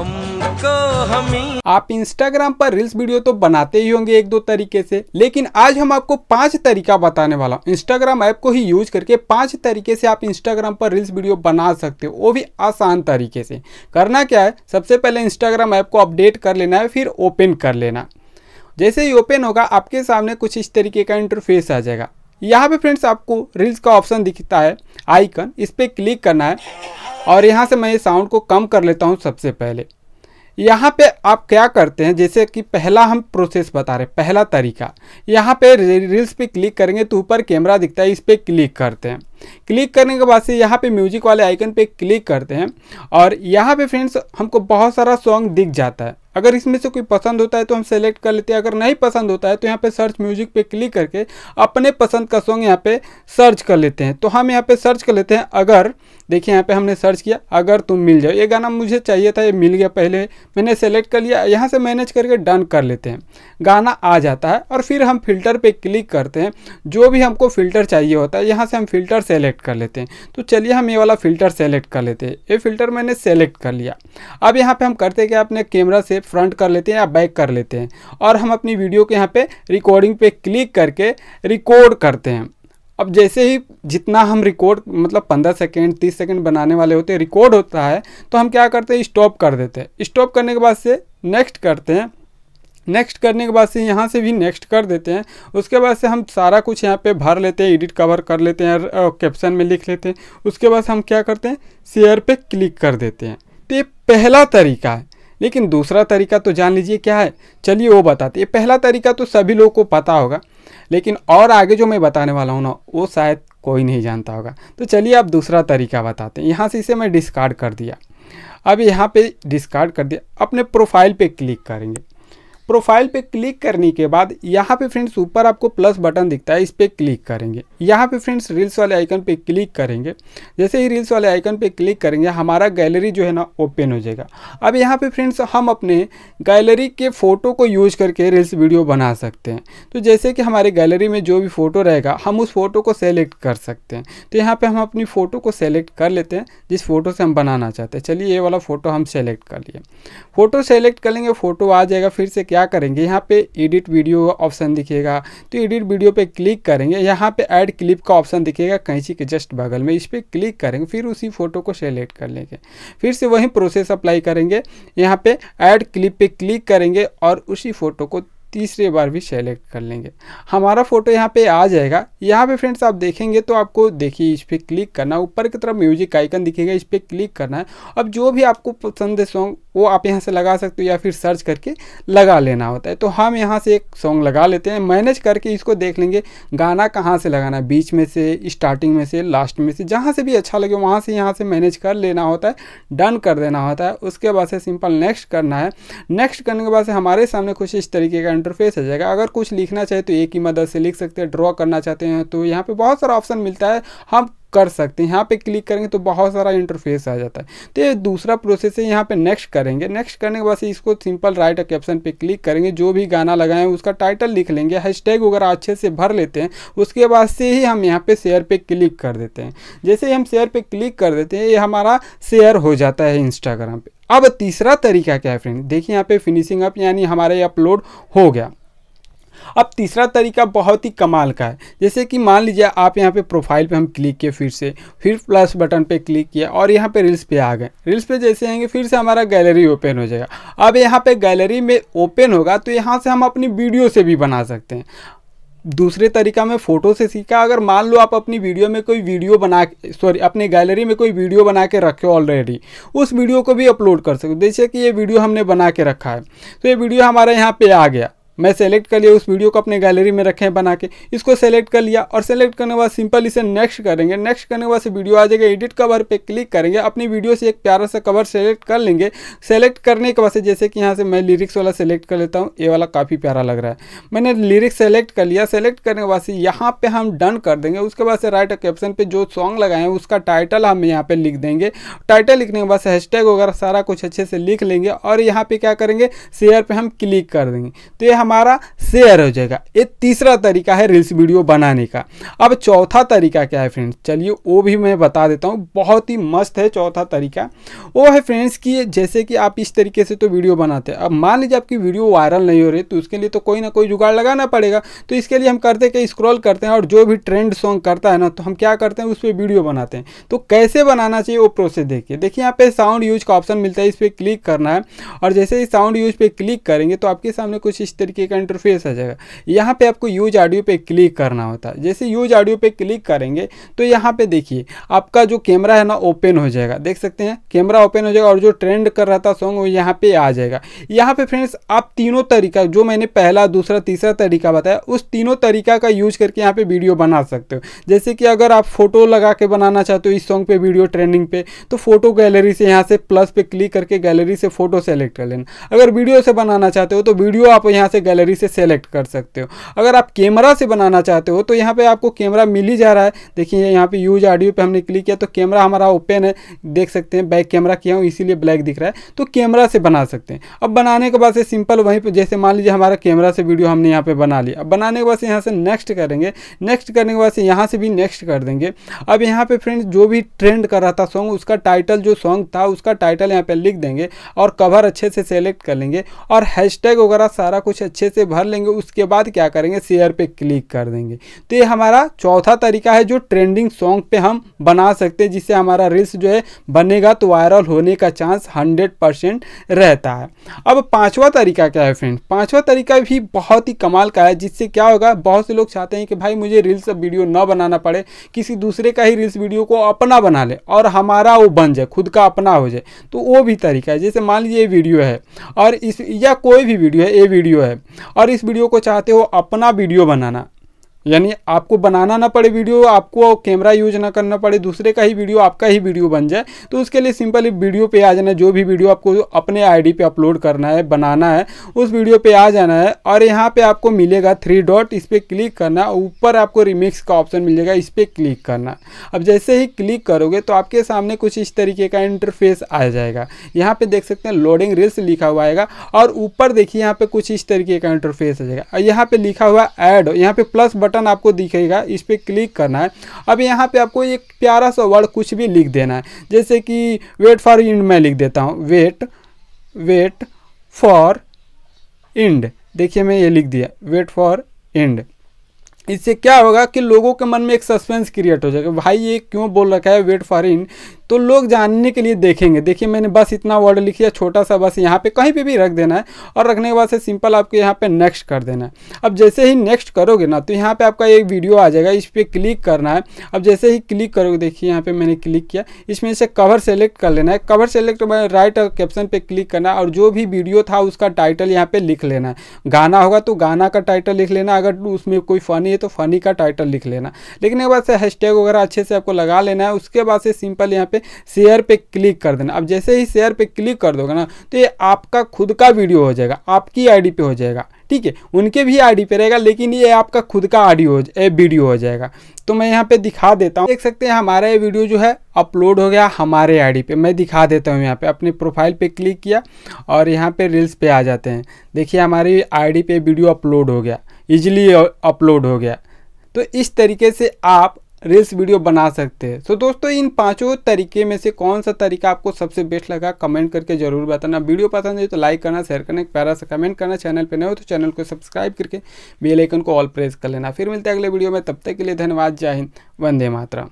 हमको हमी आप इंस्टाग्राम पर रील्स वीडियो तो बनाते ही होंगे एक दो तरीके से लेकिन आज हम आपको पांच तरीका बताने वाला हूँ इंस्टाग्राम ऐप को ही यूज करके पांच तरीके से आप इंस्टाग्राम पर रील्स वीडियो बना सकते हो वो भी आसान तरीके से करना क्या है सबसे पहले इंस्टाग्राम ऐप को अपडेट कर लेना है फिर ओपन कर लेना जैसे ही ओपन होगा आपके सामने कुछ इस तरीके का इंटरफेस आ जाएगा यहाँ पे फ्रेंड्स आपको रील्स का ऑप्शन दिखता है आइकन इस पर क्लिक करना है और यहाँ से मैं ये साउंड को कम कर लेता हूँ सबसे पहले यहाँ पे आप क्या करते हैं जैसे कि पहला हम प्रोसेस बता रहे हैं पहला तरीका यहाँ पे रील्स पे क्लिक करेंगे तो ऊपर कैमरा दिखता है इस पर क्लिक करते हैं क्लिक करने के बाद से यहाँ पे म्यूजिक वाले आइकन पे क्लिक करते हैं और यहाँ पे फ्रेंड्स हमको बहुत सारा सॉन्ग दिख जाता है अगर इसमें से कोई पसंद होता है तो हम सेलेक्ट कर लेते हैं अगर नहीं पसंद होता है तो यहाँ पे सर्च म्यूजिक पे क्लिक करके अपने पसंद का सॉन्ग यहाँ पे सर्च कर लेते हैं तो हम यहाँ पे सर्च कर लेते हैं अगर देखिए यहाँ पे हमने सर्च किया अगर तुम मिल जाओ ये गाना मुझे चाहिए था ये मिल गया पहले मैंने सेलेक्ट कर लिया यहाँ से मैनेज करके डन कर लेते हैं गाना आ जाता है और फिर हम फिल्टर पर क्लिक करते हैं जो भी हमको फिल्टर चाहिए होता है यहाँ से हम फिल्टर सेलेक्ट कर लेते हैं तो चलिए हम ये वाला फिल्टर सेलेक्ट कर लेते हैं ये फिल्टर मैंने सेलेक्ट कर लिया अब यहाँ पर हम करते हैं कि अपने कैमरा से फ्रंट कर लेते हैं या बैक कर लेते हैं और हम अपनी वीडियो के यहाँ पे रिकॉर्डिंग पे क्लिक करके रिकॉर्ड करते हैं अब जैसे ही जितना हम रिकॉर्ड मतलब 15 सेकेंड 30 सेकेंड बनाने वाले होते हैं रिकॉर्ड होता है तो हम क्या करते हैं स्टॉप कर देते हैं स्टॉप करने के बाद से नेक्स्ट करते हैं नेक्स्ट करने के बाद से यहाँ से भी नेक्स्ट कर देते हैं उसके बाद से हम सारा कुछ यहाँ पे भर लेते हैं एडिट कवर कर लेते हैं कैप्शन में लिख लेते हैं उसके बाद हम क्या करते हैं शेयर पे क्लिक कर देते हैं तो ये पहला तरीका है लेकिन दूसरा तरीका तो जान लीजिए क्या है चलिए वो बताते हैं पहला तरीका तो सभी लोगों को पता होगा लेकिन और आगे जो मैं बताने वाला हूँ ना वो शायद कोई नहीं जानता होगा तो चलिए आप दूसरा तरीका बताते हैं यहाँ से इसे मैं डिस्कार्ड कर दिया अब यहाँ पे डिस्कार्ड कर दिया अपने प्रोफाइल पे क्लिक करेंगे प्रोफाइल पे क्लिक करने के बाद यहाँ पे फ्रेंड्स ऊपर आपको प्लस बटन दिखता है इस पर क्लिक करेंगे यहाँ पे फ्रेंड्स रील्स वाले आइकन पे क्लिक करेंगे जैसे ही रील्स वाले आइकन पे क्लिक करेंगे हमारा गैलरी जो है ना ओपन हो जाएगा अब यहाँ पे फ्रेंड्स हम अपने गैलरी के फ़ोटो को यूज करके रील्स वीडियो बना सकते हैं तो जैसे कि हमारे गैलरी में जो भी फ़ोटो रहेगा हम उस फ़ोटो को सेलेक्ट कर सकते हैं तो यहाँ पर हम अपनी फ़ोटो को सेलेक्ट कर लेते हैं जिस फ़ोटो से हम बनाना चाहते हैं चलिए ये वाला फ़ोटो हम सेलेक्ट कर लिए फ़ोटो सेलेक्ट कर लेंगे फ़ोटो आ जाएगा फिर से क्या क्या करेंगे यहाँ पे एडिट वीडियो ऑप्शन दिखेगा तो एडिट वीडियो पे क्लिक करेंगे यहाँ पे ऐड क्लिप का ऑप्शन दिखेगा कैंची के जस्ट बगल में इस पर क्लिक करेंगे फिर उसी फ़ोटो को सेलेक्ट कर लेंगे फिर से वही प्रोसेस अप्लाई करेंगे यहाँ पे ऐड क्लिप पे क्लिक करेंगे और उसी फ़ोटो को तीसरी बार भी सेलेक्ट कर लेंगे हमारा फोटो यहाँ पे आ जाएगा यहाँ पे फ्रेंड्स आप देखेंगे तो आपको देखिए इस पर क्लिक करना ऊपर की तरफ म्यूजिक आइकन दिखेगा इस पर क्लिक करना है अब जो भी आपको पसंद है सॉन्ग वो आप यहाँ से लगा सकते हो या फिर सर्च करके लगा लेना होता है तो हम यहाँ से एक सॉन्ग लगा लेते हैं मैनेज करके इसको देख लेंगे गाना कहाँ से लगाना है बीच में से स्टार्टिंग में से लास्ट में से जहाँ से भी अच्छा लगे वहाँ से यहाँ से मैनेज कर लेना होता है डन कर देना होता है उसके बाद से सिंपल नेक्स्ट करना है नेक्स्ट करने के बाद से हमारे सामने कुछ इस तरीके का इंटरफेस आ जाएगा अगर कुछ लिखना चाहे तो एक ही मदद से लिख सकते हैं ड्रॉ करना चाहते हैं तो यहाँ पे बहुत सारा ऑप्शन मिलता है हम कर सकते हैं यहाँ पे क्लिक करेंगे तो बहुत सारा इंटरफेस आ जाता है तो ये दूसरा प्रोसेस है यहाँ पे नेक्स्ट करेंगे नेक्स्ट करने के बाद इसको सिंपल राइट कैप्शन पे क्लिक करेंगे जो भी गाना लगाए उसका टाइटल लिख लेंगे हैशटैग वगैरह अच्छे से भर लेते हैं उसके बाद से ही हम यहाँ पे शेयर पे क्लिक कर देते हैं जैसे ही हम शेयर पे क्लिक कर देते हैं ये हमारा शेयर हो जाता है इंस्टाग्राम पर अब तीसरा तरीका क्या है फ्रेंड देखिए यहाँ पे फिनिशिंग अप यानी हमारा ये अपलोड हो गया अब तीसरा तरीका बहुत ही कमाल का है जैसे कि मान लीजिए आप यहाँ पे प्रोफाइल पे हम क्लिक किए फिर से फिर प्लस बटन पे क्लिक किया और यहाँ पे रील्स पे आ गए रील्स पे जैसे आएंगे फिर से हमारा गैलरी ओपन हो जाएगा अब यहाँ पे गैलरी में ओपन होगा तो यहाँ से हम अपनी वीडियो से भी बना सकते हैं दूसरे तरीका मैं फ़ोटो से सीखा अगर मान लो आप अपनी वीडियो में कोई वीडियो बना सॉरी अपने गैलरी में कोई वीडियो बना के रखे हो ऑलरेडी उस वीडियो को भी अपलोड कर सको जैसे कि ये वीडियो हमने बना के रखा है तो ये वीडियो हमारे यहाँ पे आ गया मैं सेलेक्ट कर लिया उस वीडियो को अपने गैलरी में रखे बना के इसको सेलेक्ट कर लिया और सेलेक्ट करने के बाद सिंपल इसे नेक्स्ट करेंगे नेक्स्ट करने के बाद से वीडियो आ जाएगा एडिट कवर पे क्लिक करेंगे अपनी वीडियो से एक प्यारा सा कवर सेलेक्ट कर लेंगे सेलेक्ट करने के बाद से जैसे कि यहाँ से मैं लिरिक्स वाला सेलेक्ट कर लेता हूँ ये वाला काफ़ी प्यारा लग रहा है मैंने लिरिक्स सेलेक्ट कर लिया सेलेक्ट करने के बाद से यहाँ पर हम डन कर देंगे उसके बाद से राइट कैप्शन पर जो सॉन्ग लगाए हैं उसका टाइटल हम यहाँ पर लिख देंगे टाइटल लिखने के बाद हैशटैग वगैरह सारा कुछ अच्छे से लिख लेंगे और यहाँ पर क्या करेंगे शेयर पर हम क्लिक कर देंगे तो ये हम हमारा शेयर हो जाएगा ये तीसरा तरीका है रील्स वीडियो बनाने का अब चौथा तरीका क्या है फ्रेंड्स चलिए वो भी मैं बता देता हूँ बहुत ही मस्त है चौथा तरीका वो है फ्रेंड्स कि जैसे कि आप इस तरीके से तो वीडियो बनाते हैं अब मान लीजिए आपकी वीडियो वायरल नहीं हो रही तो उसके लिए तो कोई ना कोई जुगाड़ लगाना पड़ेगा तो इसके लिए हम करते कि स्क्रॉल करते हैं और जो भी ट्रेंड सॉन्ग करता है ना तो हम क्या करते हैं उस पर वीडियो बनाते हैं तो कैसे बनाना चाहिए वो प्रोसेस देखिए देखिए यहाँ पे साउंड यूज का ऑप्शन मिलता है इस पर क्लिक करना है और जैसे ही साउंड यूज पे क्लिक करेंगे तो आपके सामने कुछ इस तरीके तरीके का इंटरफेस आ जाएगा यहाँ पे आपको यूज ऑडियो पे क्लिक करना होता है जैसे यूज ऑडियो पे क्लिक करेंगे तो यहाँ पे देखिए आपका जो कैमरा है ना ओपन हो जाएगा देख सकते हैं कैमरा ओपन हो जाएगा और जो ट्रेंड कर रहा था सॉन्ग वो यहाँ पे आ जाएगा यहाँ पे फ्रेंड्स आप तीनों तरीका जो मैंने पहला दूसरा तीसरा तरीका बताया उस तीनों तरीका का यूज करके यहाँ पे वीडियो बना सकते हो जैसे कि अगर आप फोटो लगा के बनाना चाहते हो इस सॉन्ग पे वीडियो ट्रेंडिंग पे तो फोटो गैलरी से यहाँ से प्लस पे क्लिक करके गैलरी से फोटो सेलेक्ट कर लेना अगर वीडियो से बनाना चाहते हो तो वीडियो आप यहाँ से गैलरी से सेलेक्ट कर सकते हो अगर आप कैमरा से बनाना चाहते हो तो यहाँ पे आपको कैमरा मिल ही जा रहा है देखिए यहाँ पे यूज ऑडियो पे हमने क्लिक किया तो कैमरा हमारा ओपन है देख सकते हैं बैक कैमरा किया हूँ इसीलिए ब्लैक दिख रहा है तो कैमरा से बना सकते हैं अब बनाने के बाद से सिंपल वहीं पर जैसे मान लीजिए हमारा कैमरा से वीडियो हमने यहाँ पर बना लिया अब बनाने के बाद से यहाँ से नेक्स्ट करेंगे नेक्स्ट करने के बाद से यहाँ से भी नेक्स्ट कर देंगे अब यहाँ पर फ्रेंड जो भी ट्रेंड कर रहा था सॉन्ग उसका टाइटल जो सॉन्ग था उसका टाइटल यहाँ पर लिख देंगे और कवर अच्छे से सेलेक्ट कर लेंगे और हैशटैग वगैरह सारा कुछ अच्छे से भर लेंगे उसके बाद क्या करेंगे शेयर पे क्लिक कर देंगे तो ये हमारा चौथा तरीका है जो ट्रेंडिंग सॉन्ग पे हम बना सकते हैं जिससे हमारा रील्स जो है बनेगा तो वायरल होने का चांस हंड्रेड परसेंट रहता है अब पाँचवा तरीका क्या है फ्रेंड पाँचवा तरीका भी बहुत ही कमाल का है जिससे क्या होगा बहुत से लोग चाहते हैं कि भाई मुझे रील्स वीडियो ना बनाना पड़े किसी दूसरे का ही रील्स वीडियो को अपना बना ले और हमारा वो बन जाए खुद का अपना हो जाए तो वो भी तरीका है जैसे मान लीजिए ये वीडियो है और इस या कोई भी वीडियो है ये वीडियो है और इस वीडियो को चाहते हो अपना वीडियो बनाना यानी आपको बनाना ना पड़े वीडियो आपको कैमरा यूज ना करना पड़े दूसरे का ही वीडियो आपका ही वीडियो बन जाए तो उसके लिए सिंपल वीडियो पे आ जाना है जो भी वीडियो आपको अपने आईडी पे अपलोड करना है बनाना है उस वीडियो पे आ जाना है और यहाँ पे आपको मिलेगा थ्री डॉट इस पर क्लिक करना ऊपर आपको रिमिक्स का ऑप्शन मिल जाएगा इस पर क्लिक करना अब जैसे ही क्लिक करोगे तो आपके सामने कुछ इस तरीके का इंटरफेस आ जाएगा यहाँ पर देख सकते हैं लोडिंग रिल्स लिखा हुआ आएगा और ऊपर देखिए यहाँ पर कुछ इस तरीके का इंटरफेस आ जाएगा यहाँ पर लिखा हुआ एड यहाँ पर प्लस बटन बटन आपको दिखेगा इस पर क्लिक करना है अब यहाँ पे आपको एक प्यारा सा वर्ड कुछ भी लिख देना है जैसे कि वेट फॉर इंड मैं लिख देता हूँ वेट वेट फॉर इंड देखिए मैं ये लिख दिया वेट फॉर इंड इससे क्या होगा कि लोगों के मन में एक सस्पेंस क्रिएट हो जाएगा भाई ये क्यों बोल रखा है वेट फॉर इंड तो लोग जानने के लिए देखेंगे देखिए मैंने बस इतना वर्ड लिख लिया छोटा सा बस यहाँ पे कहीं पे भी रख देना है और रखने के बाद से सिंपल आपको यहाँ पे नेक्स्ट कर देना है अब जैसे ही नेक्स्ट करोगे ना तो यहाँ पे आपका एक वीडियो आ जाएगा इस पर क्लिक करना है अब जैसे ही क्लिक करोगे देखिए यहाँ पर मैंने क्लिक किया इसमें से कवर सेलेक्ट कर लेना है कवर सेलेक्ट राइट कैप्शन पर क्लिक करना है और जो भी वीडियो था उसका टाइटल यहाँ पर लिख लेना है गाना होगा तो गाना का टाइटल लिख लेना अगर उसमें कोई फ़नी है तो फ़नी का टाइटल लिख लेना लेकिन के बाद से हैशटैग वगैरह अच्छे से आपको लगा लेना है उसके बाद से सिंपल यहाँ पे शेयर पे क्लिक कर देना अब जैसे ही शेयर पे क्लिक कर दोगे ना तो ये आपका खुद का वीडियो हो जाएगा आपकी आईडी पे हो जाएगा ठीक है उनके भी आईडी पे रहेगा लेकिन ये आपका खुद का ऑडियो वीडियो हो जाएगा तो मैं यहाँ पे दिखा देता हूँ देख सकते हैं हमारा ये वीडियो जो है अपलोड हो गया हमारे आईडी पे मैं दिखा देता हूँ यहाँ पे अपने प्रोफाइल पे क्लिक किया और यहाँ पे रील्स पे आ जाते हैं देखिए हमारी आईडी पे वीडियो अपलोड हो गया इजिली अपलोड हो गया तो इस तरीके से आप रेस वीडियो बना सकते हैं सो दोस्तों इन पांचों तरीके में से कौन सा तरीका आपको सबसे बेस्ट लगा कमेंट करके जरूर बताना वीडियो पसंद है तो लाइक करना शेयर करना एक प्यारा सा कमेंट करना चैनल पर नए हो तो चैनल को सब्सक्राइब करके बेल आइकन को ऑल प्रेस कर लेना फिर मिलते हैं अगले वीडियो में तब तक के लिए धन्यवाद जय हिंद वंदे मातरम